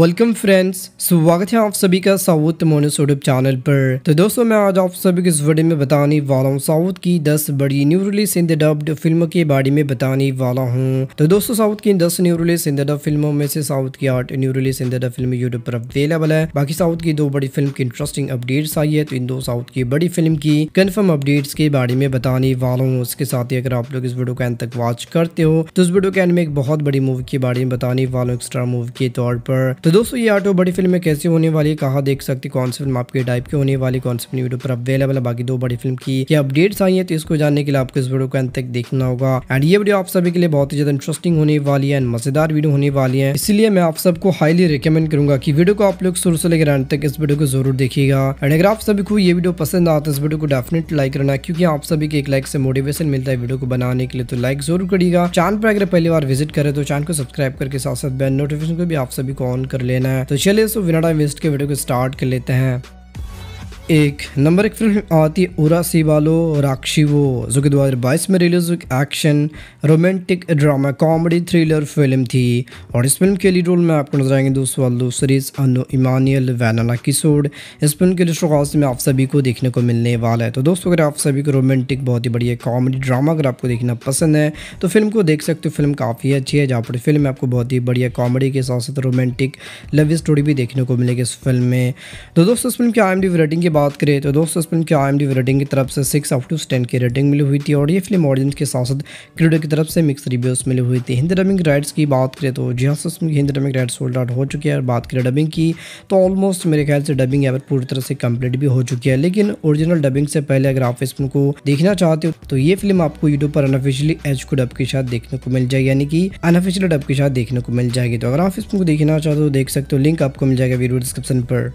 welcome friends स्वागत है आप सभी का साउथ मोनिस यूट्यूब चैनल पर तो दोस्तों मैं आज आप सभी को इस वीडियो में बताने वाला हूँ साउथ की 10 बड़ी new release in the dubbed film के बारे में बताने वाला हूँ तो दोस्तों साउथ की 10 new release in the dub फिल्मों में से साउथ की आठ new release in the dub film YouTube पर अवेलेबल है बाकी साउथ की दो बड़ी फिल्म की इंटरेस्टिंग अपडेट्स आई है तो इन दो साउथ की बड़ी फिल्म की कन्फर्म अपडेट्स के बारे में बताने वाला हूँ उसके साथ ही अगर आप लोग इस वीडियो को एंड तक वॉच करते हो तो इस वीडियो के एंड में एक बहुत बड़ी मूवी के बारे में बताने वाला हूँ एक्स्ट्रा मूवी के तौर पर तो तो दोस्तों ये ऑटो बड़ी फिल्म में कैसे होने वाली है कहाँ देख सकती कौन सी फिल्म आपके टाइप की होने वाली कौन सी वीडियो पर अवेलेबल है बाकी दो बड़ी फिल्म की अपडेट्स आई है तो इसको जानने के लिए आपको इस वीडियो को अंत तक देखना होगा एंड ये वीडियो आप सभी के लिए बहुत ही ज्यादा इंटरेस्टिंग होने वाली है एंड मजेदार वीडियो होने वाली है इसलिए मैं आप सबको हाईली रिकमेंड करूंगा की वीडियो को आप लोग शुरू से लेकर अंत तक इस वीडियो को जरूर देखिएगा एंड अगर आप सभी को ये वीडियो पसंद आता है तो इस वीडियो को डेफिनेट लाइक करना क्योंकि आप सभी के एक लाइक से मोटिवेशन मिलता है वीडियो को बनाने के लिए तो लाइक जरूर करिएगा चैनल पर अगर पहली बार विजिट करे तो चैनल को सब्सक्राइब करके साथ साथ बेल नोटिफिकेशन को भी आप सभी को ऑन कर लेना है तो चलिए सो विनाडा इन्वेस्ट के वीडियो को स्टार्ट कर लेते हैं एक नंबर एक फिल्म आती है उरा सी वालो राक्षी वो जो कि दो हजार बाईस में रिलीज हुई action romantic drama comedy thriller film थी और इस फिल्म के लीड रोल में आपको नजर आएंगे दोस्तों अल्लू सरीज अनु इमानियल वैनाना किशोर इस फिल्म के लिस्ट में आप सभी को देखने को मिलने वाला है तो दोस्तों अगर आप सभी को रोमांटिक बहुत ही बढ़िया कॉमेडी ड्रामा अगर आपको देखना पसंद है तो फिल्म को देख सकते हो फिल्म काफ़ी अच्छी है जहाँ पर फिल्म में आपको बहुत ही बढ़िया कॉमेडी के साथ साथ रोमांटिक लव स्टोरी भी देखने को मिलेगी इस फिल्म में तो दोस्तों इस फिल्म की आई एम रेटिंग के बात करें तो दोस्तों इस फिल्म की आई एम रेटिंग की तरफ से सिक्स आउट टू टेन की रेटिंग मिली हुई थी और ये फिल्म ऑडियंस के साथ साथ क्रिटिक की तरफ से मिक्स रिव्यूज़ मिली हुई थी हिंदी डबिंग राइट्स की बात करें तो जी हाँ इसमें Hindi dubbing rights sold out हो चुकी है और बात करें डबिंग की तो ऑलमोस्ट मेरे ख्याल से डबिंग यहाँ पर पूरी तरह से कम्प्लीट भी हो चुकी है लेकिन ओरिजिनल डबिंग से पहले अगर आप इस फिल्म को देखना चाहते हो तो ये फिल्म आपको यूट्यूब पर अनऑफिशियली एच को डब के साथ देखने को मिल जाएगी यानी कि अनऑफिशियल डब के साथ देखने को मिल जाएगी तो अगर आप इस फिल्म को देखना चाहते हो तो देख सकते हो लिंक आपको मिल जाएगा वीडियो डिस्क्रिप्शन पर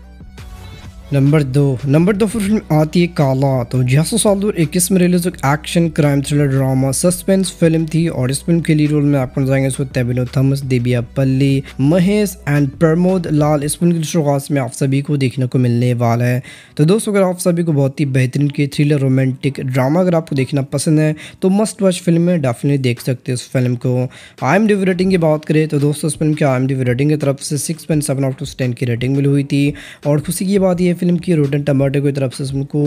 नंबर दो नंबर दो फिल्म आती है काला तो जियासो सालदूर इक्कीस में रिलीज एक action crime thriller drama suspense film थी और इस फिल्म के लिए रोल में आपको नजर उसको तेबिनो थमस देबिया पल्ली महेश एंड प्रमोद लाल इस फिल्म की शुरुआत में आप सभी को देखने को मिलने वाला है तो दोस्तों अगर आप सभी को बहुत ही बेहतरीन की थ्रिलर रोमांटिक ड्रामा अगर आपको देखना पसंद है तो मस्ट वॉच फिल्म में डेफिनेटली देख सकते हैं उस फिल्म को आई एम डी रेटिंग की बात करें तो दोस्तों इस फिल्म की आई एम डी रेटिंग की तरफ से six point seven out of ten की रेटिंग मिली हुई थी और खुशी की बात यह फिल्म की रोटन टमाटो की तरफ से इस फिल्म को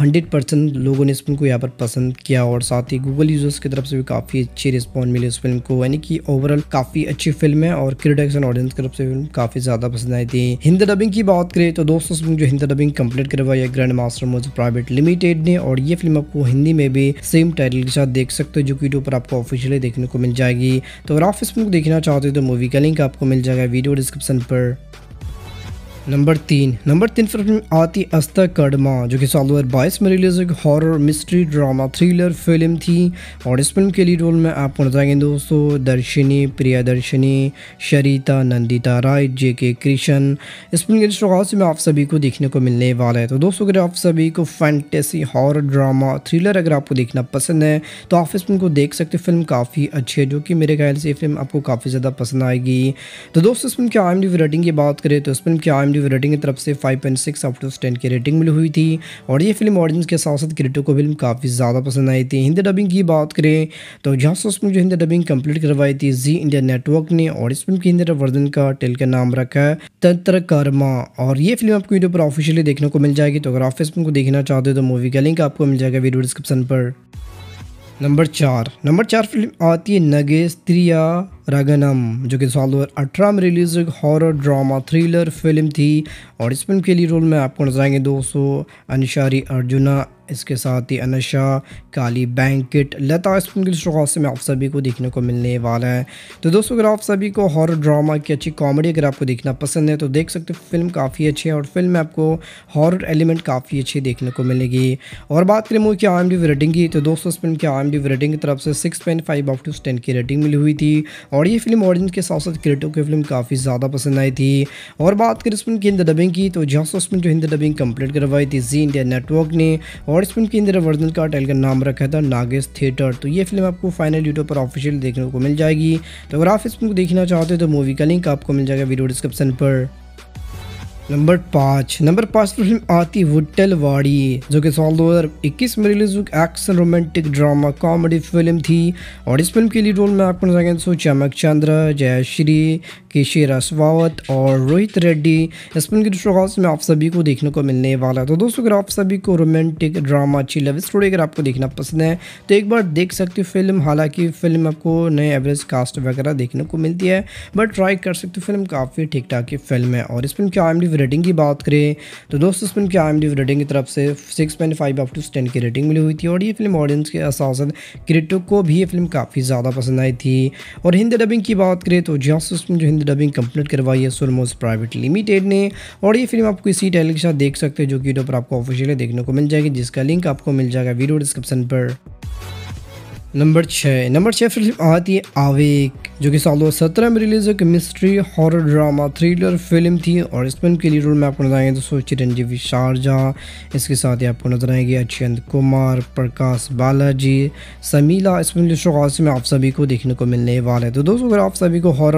हंड्रेड परसेंट लोगों ने इस फिल्म को यहाँ पर पसंद किया और साथ ही गूगल यूजर्स की तरफ से भी काफ़ी अच्छी रिस्पॉन्स मिली उस फिल्म को यानी कि ओवरऑल काफ़ी अच्छी फिल्म है और क्रिटिक्स एंड ऑडियंस की तरफ से फिल्म काफ़ी ज़्यादा पसंद आई थी हिंदी डबिंग की बात करें तो दोस्तों इसमें जो हिंदी डबिंग कम्प्लीट करवाई है ग्रैंड मास्टर मोज प्राइवेट लिमिटेड ने और ये फिल्म आपको हिंदी में भी सेम टाइटल के साथ देख सकते हो जो कि यूट्यूब पर आपको ऑफिशियली देखने को मिल जाएगी तो अगर आप इस फिल्म को देखना चाहते हो तो मूवी का लिंक आपको मिल जाएगा वीडियो डिस्क्रिप्शन पर नंबर तीन नंबर तीन फिल्म आती अस्तक कड़मा जो कि साल दो हज़ार बाईस में रिलीज एक horror mystery drama thriller film थी और इस फिल्म के लीड रोल में आपको नजर आएंगे दोस्तों दर्शनी प्रिया दर्शनी शरीता नंदिता राय जे के कृष्ण इस फिल्म के शुरुआत में आप सभी को देखने को मिलने वाला है तो दोस्तों अगर आप सभी को फैंटेसी हॉर ड्रामा थ्रिलर अगर आपको देखना पसंद है तो आप इस फिल्म को देख सकते फिल्म काफ़ी अच्छी है जो कि मेरे ख्याल से ये फिल्म आपको काफ़ी ज़्यादा पसंद आएगी तो दोस्तों इस फिल्म की आई रेटिंग की बात करें तो इस फिल्म की आई एम रेटिंग की तरफ से 5.6 point six out of ten की रेटिंग मिली हुई थी और ये फिल्म ऑडियंस के साथ साथ क्रिएटर को फिल्म काफ़ी ज़्यादा पसंद आई थी हिंदी डबिंग की बात करें तो यहाँ से उसमें जो हिंदी डबिंग कंप्लीट करवाई थी जी इंडिया नेटवर्क ने और इस फिल्म के हिंदी वर्जन का टेल का नाम रखा है तंत्र कर्मा और ये फिल्म आपको यूट्यूब पर ऑफिशियली देखने को मिल जाएगी तो अगर आप इस फिल्म को देखना चाहते हो तो मूवी का लिंक आपको मिल जाएगा वीडियो डिस्क्रिप्शन पर नंबर चार नंबर चार फिल्म आती है नगे स्त्रिया रगनम जो कि साल दो हज़ार अठारह में release horror drama thriller film थी और इस फिल्म के लिए रोल में आपको नजर आएंगे दोस्तों अनशारी अर्जुना इसके साथ ही अनशा काली बैंकिट लता इस फिल्म के शुरुआत में आप सभी को देखने को मिलने वाला है तो दोस्तों अगर आप सभी को हॉरर ड्रामा की अच्छी कॉमेडी अगर आपको देखना पसंद है तो देख सकते हो फिल्म काफ़ी अच्छी है और फिल्म में आपको हॉरर एलिमेंट काफ़ी अच्छे देखने को मिलेगी और बात करें मूवी की आई एम रेटिंग की तो दोस्तों इस फिल्म की आई एम रेटिंग की तरफ से six point five out to ten की रेटिंग मिली हुई थी और ये फिल्म ऑडियंस के साथ साथ क्रिएटिव की फिल्म काफ़ी ज़्यादा पसंद आई थी और बात करें इस फिल्म की हिंदी डबिंग की तो जहाँ उसमें जो हिंदी डबिंग कम्प्लीट करवाई थी जी इंडिया नेटवर्क ने और इस फिल्म के हिंदी वर्जन का टाइल का नाम रखा था नागेश थिएटर तो ये फिल्म आपको फाइनल यूट्यूब पर ऑफिशियल देखने को मिल जाएगी तो अगर आप इस फिल्म को देखना चाहते हो तो मूवी का लिंक आपको मिल जाएगा वीडियो डिस्क्रिप्शन पर नंबर पाँच नंबर पाँच पर फिल्म आती वाड़ी जो कि साल 2021 में रिलीज हुई action romantic drama comedy film थी और इस फिल्म के लिए रोल में आपको नजर सो तो चमक चंद्र जयश्री केशे रसवावत और रोहित रेड्डी इस फिल्म के दूसरे में आप सभी को देखने को मिलने वाला है तो दोस्तों अगर आप सभी को रोमांटिक ड्रामा अच्छी लव स्टोरी अगर आपको देखना पसंद है तो एक बार देख सकते हो फिल्म हालांकि फिल्म आपको नए एवरेज कास्ट वगैरह देखने को मिलती है बट ट्राई कर सकते हो फिल्म काफ़ी ठीक ठाक की फिल्म है और इस फिल्म की आई पॉजिटिव रेटिंग की बात करें तो दोस्तों इस फिल्म की आई रेटिंग की तरफ से six point five up to ten की रेटिंग मिली हुई थी और ये फिल्म ऑडियंस के साथ क्रिटिक को भी ये फिल्म काफ़ी ज़्यादा पसंद आई थी और हिंदी डबिंग की बात करें तो जियास उसमें जो हिंदी डबिंग कंप्लीट करवाई है सुरमोज प्राइवेट लिमिटेड ने और ये फिल्म आपको इसी टैल के साथ देख सकते हो जो कि यूट्यूब पर आपको ऑफिशियली देखने को मिल जाएगी जिसका लिंक आपको मिल जाएगा वीडियो डिस्क्रिप्शन पर नंबर छः नंबर छः फिल्म आती है आवेक जो कि साल दो सत्रह में रिलीज हुई mystery horror drama thriller film थी और इस फिल्म के लीड रोल में आपको नजर आएंगे दोस्तों चिरंजीवी शारजा इसके साथ ही आपको नजर आएंगे अक्षयंत कुमार प्रकाश बालाजी समीला इस फिल्म के शुरुआत में आप सभी को देखने को मिलने वाला है तो दोस्तों अगर आप सभी को हॉर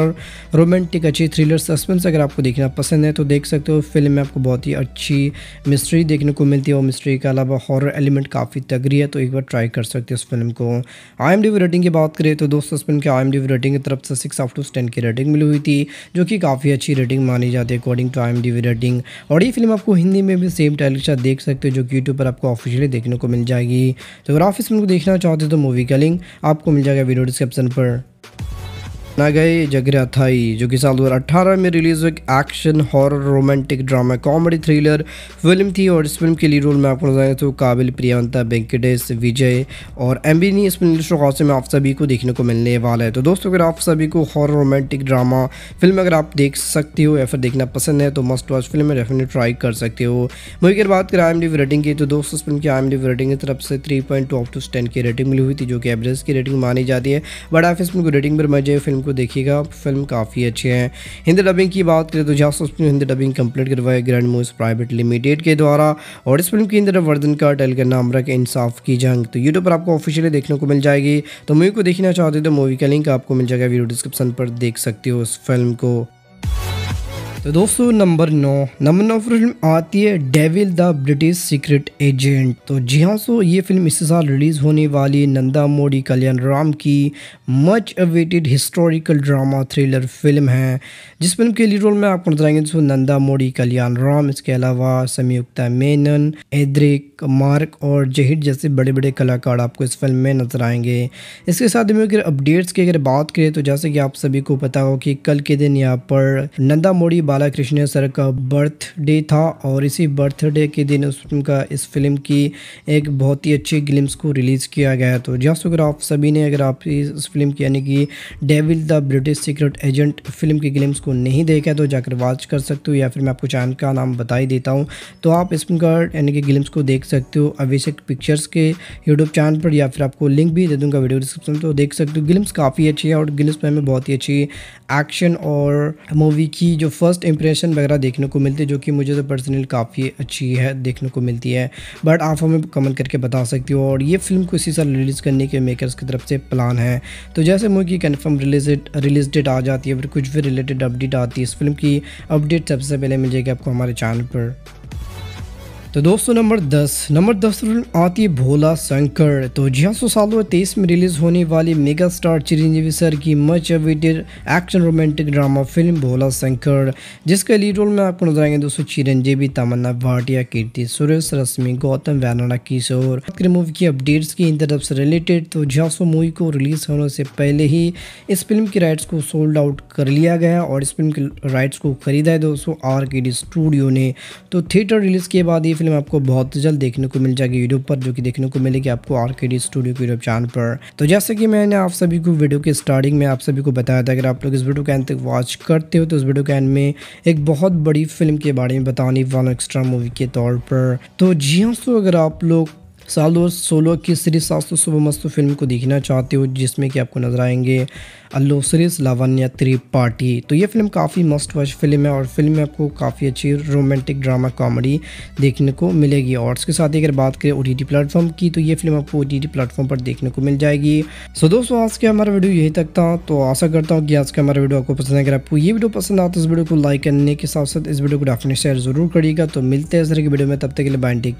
रोमांटिक अच्छी थ्रिलर सस्पेंस अगर आपको देखना पसंद है तो देख सकते हो फिल्म में आपको बहुत ही अच्छी मिस्ट्री देखने को मिलती है और मिस्ट्री के अलावा हॉर एलिमेंट काफ़ी तगड़ी है तो एक बार ट्राई कर सकते हो उस फिल्म को आई एम डी रेटिंग की बात करें तो दोस्तों स्पिन के आई एम डी रेटिंग की तरफ से सिक्स ऑफ टू टेन की रेटिंग मिली हुई थी जो कि काफ़ी अच्छी रेटिंग मानी जाती है according to I M D rating और ये फिल्म आपको हिंदी में भी सेम टाइल के साथ देख सकते हो जो कि यूट्यूब पर आपको ऑफिशियली देखने को मिल जाएगी तो अगर आप इस फिल्म को देखना चाहते हो तो मूवी का लिंक आपको मिल जाएगा वीडियो डिस्क्रिप्शन पर गए जगरा थाई जो कि साल 2018 में रिलीज एक action horror romantic drama comedy thriller film थी और इस फिल्म के लिए रोल में आपको बताएं तो काबिल प्रियंता वेंकटेश विजय और एम्बिनी इस फिल्म खासे में आप सभी को देखने को मिलने वाला है तो दोस्तों अगर आप सभी को हॉरर रोमांटिक ड्रामा फिल्म अगर आप देख सकते हो या फिर देखना पसंद है तो मस्ट वॉच फिल्म में डेफिनेट ट्राई कर सकते हो मूवी अगर बात करें आई एम डी रेटिंग की तो दोस्तों इस फिल्म की आई एम डी रेटिंग की तरफ से three point two of to ten की रेटिंग मिली हुई थी जो कि एवरेज की रेटिंग मानी जाती है बट आप इस फिल्म को रेटिंग पर मजे फिल्म को देखिएगा फिल्म काफ़ी अच्छे हैं हिंदी डबिंग की बात करें तो Jasoos film Hindi dubbing complete करवाए ग्रैंड मूवीज प्राइवेट लिमिटेड के द्वारा और इस फिल्म की इंदिरा वर्धन का टेल का नाम रख इंसाफ की जंग तो यूट्यूब पर आपको ऑफिशियली देखने को मिल जाएगी तो मूवी को देखना चाहते हो तो मूवी का लिंक आपको मिल जाएगा वीडियो डिस्क्रिप्शन पर देख सकते हो उस फिल्म को तो दोस्तों नंबर नौ नंबर नौ फिल्म आती है Devil the British secret agent तो जी हाँ सो ये फिल्म इसी साल रिलीज होने वाली नंदा मोडी कल्याण राम की much awaited historical drama thriller film है जिस फिल्म के लीड रोल में आपको बताएंगे आएंगे दोस्तों नंदा मोडी कल्याण राम इसके अलावा संयुक्ता मेनन एद्रिक मार्क और जहिर जैसे बड़े बड़े कलाकार आपको इस फिल्म में नजर आएंगे इसके साथ में अगर अपडेट्स की अगर बात करें तो जैसे कि आप सभी को पता हो कि कल के दिन यहाँ पर नंदा मोड़ी बालाकृष्ण सर का बर्थडे था और इसी बर्थडे के दिन उस फिल्म का इस फिल्म की एक बहुत ही अच्छी ग्लिम्स को रिलीज़ किया गया तो जहाँ से अगर आप सभी ने अगर आप इस फिल्म की यानी कि Devil the British secret agent film की ग्लिम्स को नहीं देखा तो जाकर वॉच कर सकते हो या फिर मैं आपको चैनल का नाम बता ही देता हूँ तो आप इस फिल्म का यानी कि ग्लिम्स को देख सकते हो अभिषेक पिक्चर्स के यूट्यूब चैनल पर या फिर आपको लिंक भी दे दूँगा वीडियो डिस्क्रिप्शन तो देख सकते हो ग्लिम्स काफ़ी अच्छी है और ग्लिम्स में हमें बहुत ही अच्छी एक्शन और मूवी की जो फर्स्ट फर्स्ट इंप्रेशन वगैरह देखने को मिलती है जो कि मुझे तो पर्सनल काफ़ी अच्छी है देखने को मिलती है बट आप हमें कमेंट करके बता सकती हो और ये फिल्म को इसी साल रिलीज़ करने के मेकर्स की तरफ से प्लान है तो जैसे मूवी की कन्फर्म रिलीज रिलीज डेट आ जाती है फिर कुछ भी रिलेटेड अपडेट आती है इस फिल्म की अपडेट सबसे पहले मिल जाएगी आपको हमारे चैनल पर तो दोस्तों नंबर दस नंबर दस फिल्म आती है भोला शंकर तो जी हाँ सो साल दो तेईस में रिलीज होने वाली मेगा स्टार चिरंजीवी सर की much awaited action romantic drama film Bhola Shankar जिसके लीड रोल में आपको नजर आएंगे दोस्तों चिरंजीवी तमन्ना भाटिया कीर्ति सुरेश रश्मि गौतम वैनाना किशोर मूवी की अपडेट्स की इन तरफ से रिलेटेड तो जी हाँ मूवी को रिलीज होने से पहले ही इस फिल्म की राइट्स को सोल्ड आउट कर लिया गया और इस फिल्म की राइट्स को खरीदा है दोस्तों आर स्टूडियो ने तो थिएटर रिलीज के बाद ये फिल्म आपको बहुत जल्द देखने को मिल जाएगी यूट्यूब पर जो कि देखने को मिलेगी आपको आर के डी स्टूडियो के यूट्यूब चैनल पर तो जैसे कि मैंने आप सभी को वीडियो के स्टार्टिंग में आप सभी को बताया था अगर आप लोग इस वीडियो के एंड तक वॉच करते हो तो इस वीडियो के एंड में एक बहुत बड़ी फिल्म के बारे में बताने वाला एक्स्ट्रा मूवी के तौर पर तो जी हाँ सो अगर आप लोग साल दो सोलह की श्री सासु सुबह मस्तु फिल्म को देखना चाहते हो जिसमें कि आपको नजर आएंगे अल्लू सीरीज लावण्या त्रिपाठी तो ये फिल्म काफ़ी मस्ट वॉच फिल्म है और फिल्म में आपको काफ़ी अच्छी रोमांटिक ड्रामा कॉमेडी देखने को मिलेगी और इसके साथ ही अगर बात करें ओ टी प्लेटफॉर्म की तो ये फिल्म आपको ओ टी प्लेटफॉर्म पर देखने को मिल जाएगी सो दोस्तों आज का हमारा वीडियो यही तक था तो आशा करता हूँ कि आज का हमारा वीडियो आपको पसंद है अगर आपको ये वीडियो पसंद आता तो इस वीडियो को लाइक करने के साथ साथ इस वीडियो को डेफिनेट शेयर जरूर करिएगा तो मिलते हैं इस तरह की वीडियो में तब तक के लिए बाइन टेक